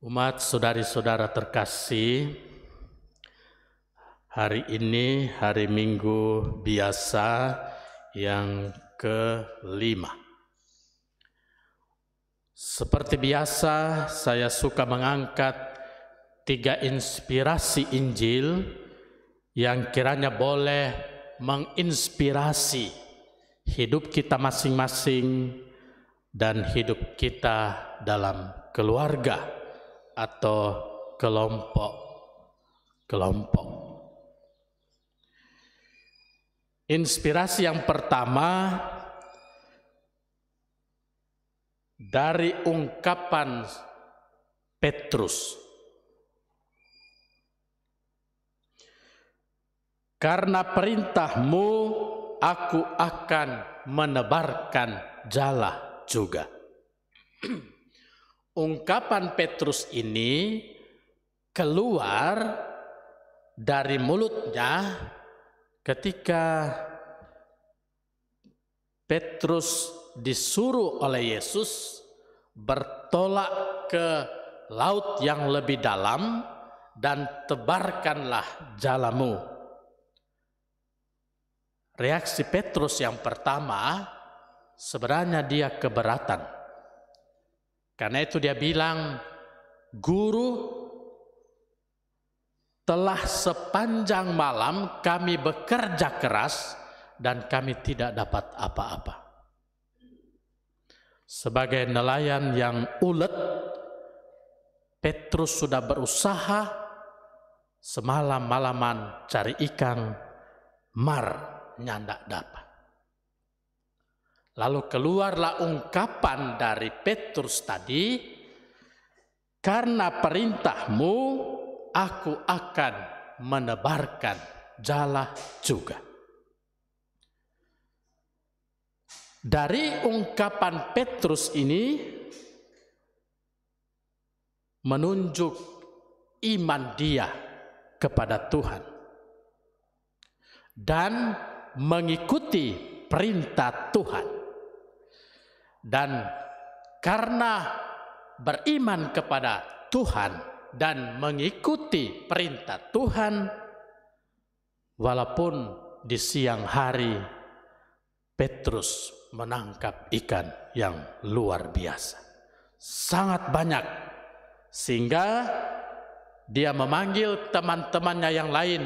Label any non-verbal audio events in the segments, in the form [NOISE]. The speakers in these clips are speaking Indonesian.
Umat saudari-saudara terkasih, hari ini hari Minggu biasa yang kelima. Seperti biasa, saya suka mengangkat tiga inspirasi Injil yang kiranya boleh menginspirasi hidup kita masing-masing dan hidup kita dalam keluarga atau kelompok-kelompok. Inspirasi yang pertama dari ungkapan Petrus. Karena perintahmu aku akan menebarkan jala juga. [CLEARS THROAT] ungkapan Petrus ini keluar dari mulutnya ketika Petrus disuruh oleh Yesus bertolak ke laut yang lebih dalam dan tebarkanlah jalamu. Reaksi Petrus yang pertama sebenarnya dia keberatan karena itu dia bilang, guru telah sepanjang malam kami bekerja keras dan kami tidak dapat apa-apa. Sebagai nelayan yang ulet, Petrus sudah berusaha semalam-malaman cari ikan, mar nyandak dapat. Lalu keluarlah ungkapan dari Petrus tadi, karena perintahmu aku akan menebarkan jala juga. Dari ungkapan Petrus ini menunjuk iman dia kepada Tuhan dan mengikuti perintah Tuhan. Dan karena beriman kepada Tuhan dan mengikuti perintah Tuhan, walaupun di siang hari Petrus menangkap ikan yang luar biasa, sangat banyak, sehingga dia memanggil teman-temannya yang lain,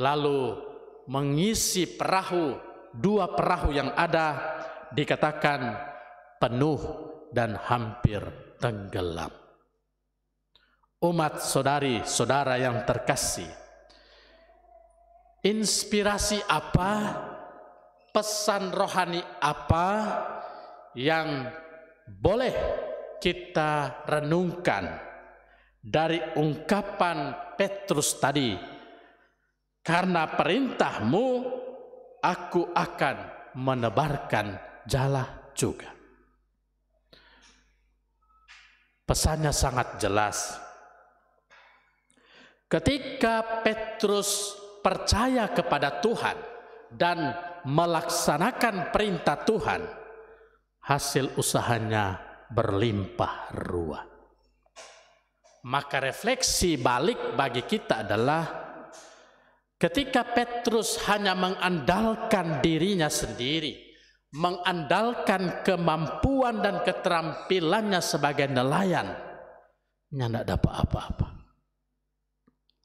lalu mengisi perahu, dua perahu yang ada, dikatakan penuh dan hampir tenggelam. Umat saudari-saudara yang terkasih, inspirasi apa, pesan rohani apa yang boleh kita renungkan dari ungkapan Petrus tadi, karena perintahmu aku akan menebarkan jala juga. Pesannya sangat jelas. Ketika Petrus percaya kepada Tuhan dan melaksanakan perintah Tuhan, hasil usahanya berlimpah ruah. Maka refleksi balik bagi kita adalah ketika Petrus hanya mengandalkan dirinya sendiri, mengandalkan kemampuan dan keterampilannya sebagai nelayan, dia tidak dapat apa-apa.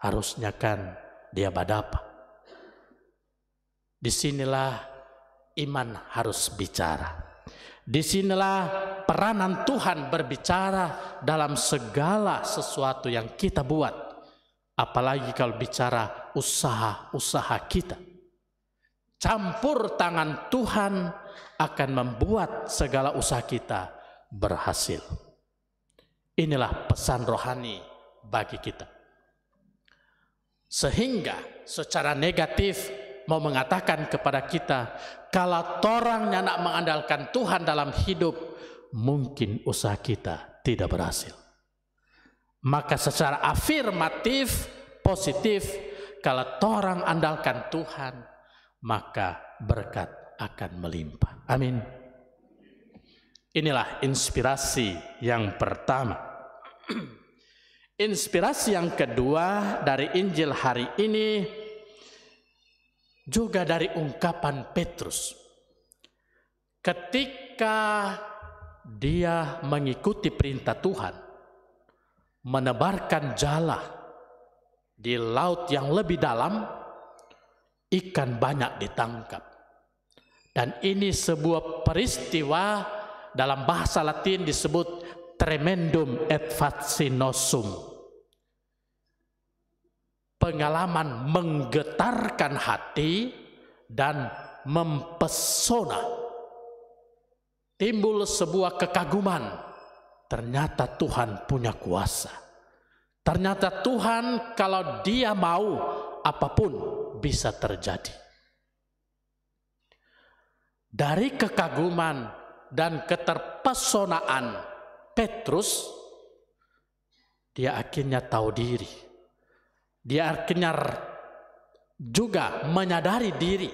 Harusnya kan dia badapa. Disinilah iman harus bicara. Disinilah peranan Tuhan berbicara dalam segala sesuatu yang kita buat. Apalagi kalau bicara usaha-usaha kita campur tangan Tuhan akan membuat segala usaha kita berhasil. Inilah pesan rohani bagi kita. Sehingga secara negatif mau mengatakan kepada kita, kalau yang nak mengandalkan Tuhan dalam hidup, mungkin usaha kita tidak berhasil. Maka secara afirmatif, positif, kalau orang andalkan Tuhan, maka berkat akan melimpah. Amin. Inilah inspirasi yang pertama. [CLEARS THROAT] Inspirasi yang kedua dari Injil hari ini juga dari ungkapan Petrus. Ketika dia mengikuti perintah Tuhan, menebarkan jala di laut yang lebih dalam, ikan banyak ditangkap. Dan ini sebuah peristiwa dalam bahasa Latin disebut tremendum et fascinosum. Pengalaman menggetarkan hati dan mempesona. Timbul sebuah kekaguman. Ternyata Tuhan punya kuasa. Ternyata Tuhan kalau dia mau apapun bisa terjadi. Dari kekaguman dan keterpesonaan Petrus, dia akhirnya tahu diri. Dia akhirnya juga menyadari diri,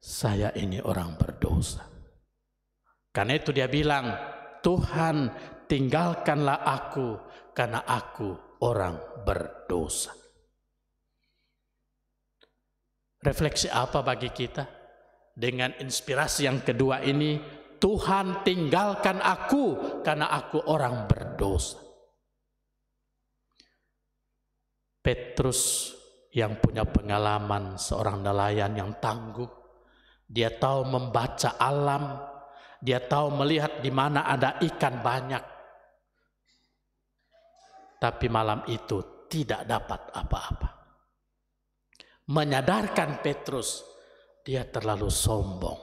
saya ini orang berdosa. Karena itu dia bilang, Tuhan tinggalkanlah aku karena aku orang berdosa. Refleksi apa bagi kita? Dengan inspirasi yang kedua ini, Tuhan tinggalkan aku karena aku orang berdosa. Petrus yang punya pengalaman seorang nelayan yang tangguh, dia tahu membaca alam, dia tahu melihat di mana ada ikan banyak. Tapi malam itu tidak dapat apa-apa menyadarkan Petrus dia terlalu sombong.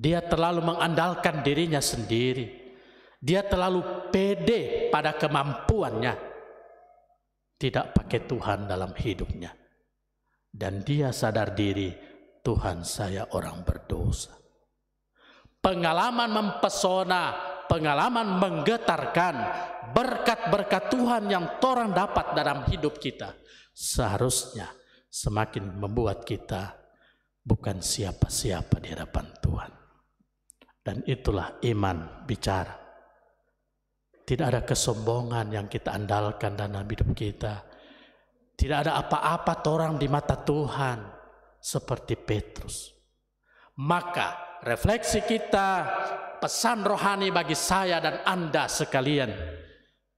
Dia terlalu mengandalkan dirinya sendiri. Dia terlalu pede pada kemampuannya. Tidak pakai Tuhan dalam hidupnya. Dan dia sadar diri, Tuhan saya orang berdosa. Pengalaman mempesona, pengalaman menggetarkan, berkat-berkat Tuhan yang Torang dapat dalam hidup kita. Seharusnya semakin membuat kita bukan siapa-siapa di hadapan Tuhan. Dan itulah iman bicara. Tidak ada kesombongan yang kita andalkan dalam hidup kita. Tidak ada apa-apa orang di mata Tuhan seperti Petrus. Maka refleksi kita pesan rohani bagi saya dan Anda sekalian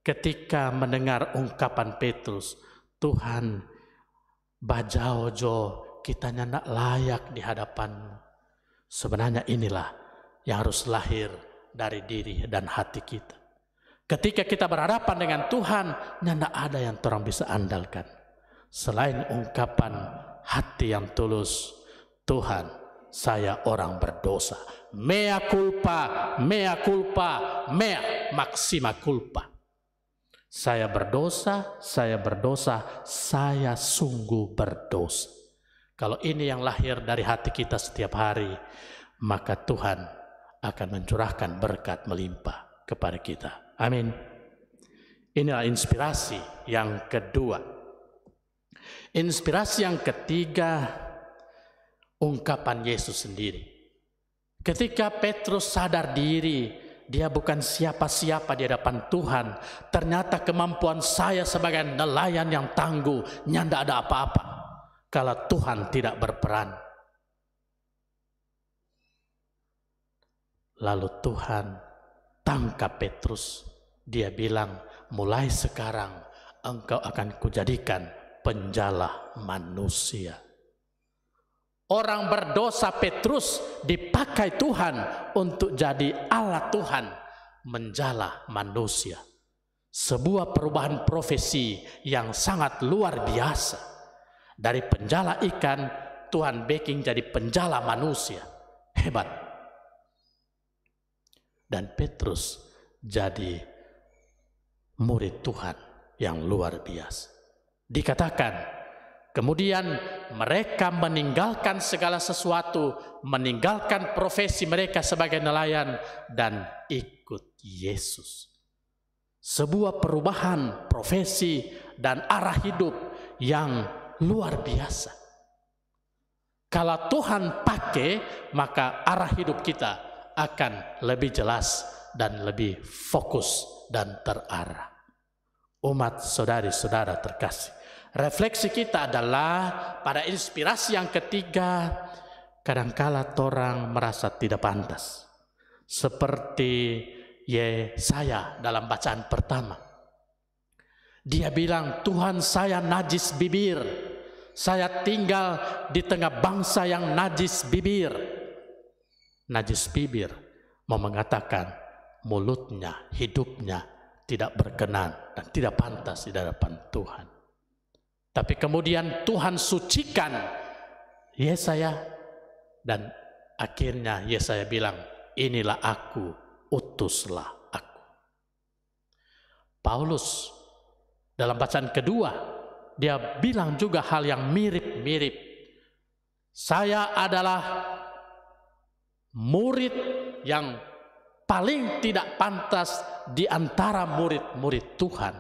ketika mendengar ungkapan Petrus, Tuhan bajau jo, kitanya nak layak di hadapanmu. Sebenarnya inilah yang harus lahir dari diri dan hati kita. Ketika kita berhadapan dengan Tuhan, tidak ada yang orang bisa andalkan. Selain ungkapan hati yang tulus, Tuhan, saya orang berdosa. Mea culpa, mea culpa, mea maxima culpa. Saya berdosa, saya berdosa, saya sungguh berdosa. Kalau ini yang lahir dari hati kita setiap hari, maka Tuhan akan mencurahkan berkat melimpah kepada kita. Amin. Inilah inspirasi yang kedua. Inspirasi yang ketiga, ungkapan Yesus sendiri. Ketika Petrus sadar diri dia bukan siapa-siapa di hadapan Tuhan. Ternyata kemampuan saya sebagai nelayan yang tangguh, nyanda ada apa-apa. Kalau Tuhan tidak berperan. Lalu Tuhan tangkap Petrus. Dia bilang, mulai sekarang engkau akan kujadikan penjala manusia. Orang berdosa Petrus dipakai Tuhan untuk jadi alat Tuhan menjala manusia. Sebuah perubahan profesi yang sangat luar biasa. Dari penjala ikan, Tuhan Baking jadi penjala manusia. Hebat. Dan Petrus jadi murid Tuhan yang luar biasa. Dikatakan Kemudian mereka meninggalkan segala sesuatu, meninggalkan profesi mereka sebagai nelayan dan ikut Yesus. Sebuah perubahan profesi dan arah hidup yang luar biasa. Kalau Tuhan pakai, maka arah hidup kita akan lebih jelas dan lebih fokus dan terarah. Umat saudari-saudara terkasih Refleksi kita adalah pada inspirasi yang ketiga, kadangkala orang merasa tidak pantas. Seperti Ye saya dalam bacaan pertama. Dia bilang, Tuhan saya najis bibir. Saya tinggal di tengah bangsa yang najis bibir. Najis bibir mau mengatakan mulutnya, hidupnya tidak berkenan dan tidak pantas di hadapan Tuhan. Tapi kemudian Tuhan sucikan Yesaya dan akhirnya Yesaya bilang, "Inilah aku, utuslah aku." Paulus dalam bacaan kedua dia bilang juga hal yang mirip-mirip. Saya adalah murid yang paling tidak pantas di antara murid-murid Tuhan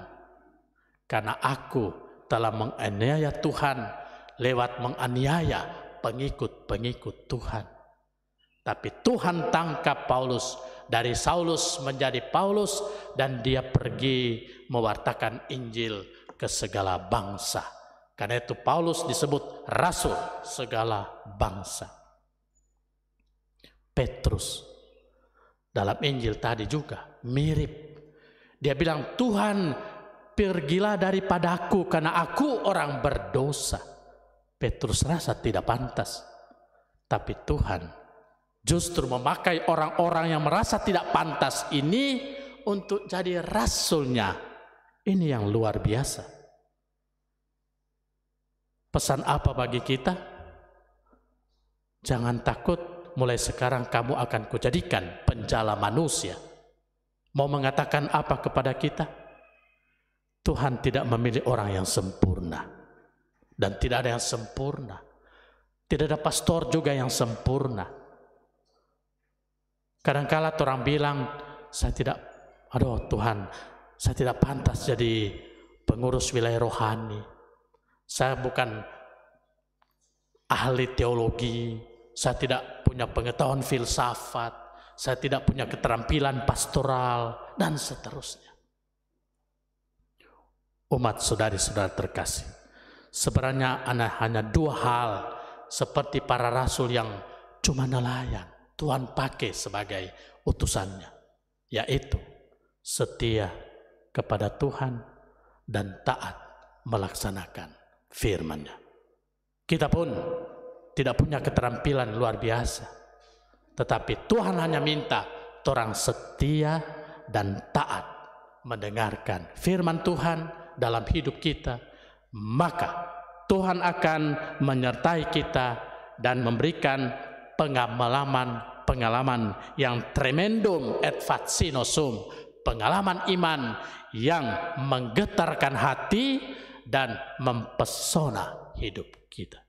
karena aku telah menganiaya Tuhan lewat menganiaya pengikut-pengikut Tuhan. Tapi Tuhan tangkap Paulus dari Saulus menjadi Paulus dan dia pergi mewartakan Injil ke segala bangsa. Karena itu Paulus disebut rasul segala bangsa. Petrus dalam Injil tadi juga mirip. Dia bilang Tuhan pergilah daripadaku karena aku orang berdosa. Petrus rasa tidak pantas. Tapi Tuhan justru memakai orang-orang yang merasa tidak pantas ini untuk jadi rasulnya. Ini yang luar biasa. Pesan apa bagi kita? Jangan takut, mulai sekarang kamu akan kujadikan penjala manusia. Mau mengatakan apa kepada kita? Tuhan tidak memilih orang yang sempurna. Dan tidak ada yang sempurna. Tidak ada pastor juga yang sempurna. Kadangkala -kadang orang bilang, saya tidak, aduh Tuhan, saya tidak pantas jadi pengurus wilayah rohani. Saya bukan ahli teologi, saya tidak punya pengetahuan filsafat, saya tidak punya keterampilan pastoral, dan seterusnya umat saudari-saudara terkasih. Sebenarnya anak hanya dua hal seperti para rasul yang cuma nelayan. Tuhan pakai sebagai utusannya. Yaitu setia kepada Tuhan dan taat melaksanakan firman-Nya. Kita pun tidak punya keterampilan luar biasa. Tetapi Tuhan hanya minta orang setia dan taat mendengarkan firman Tuhan, dalam hidup kita, maka Tuhan akan menyertai kita dan memberikan pengalaman-pengalaman yang tremendum et facinosum, pengalaman iman yang menggetarkan hati dan mempesona hidup kita.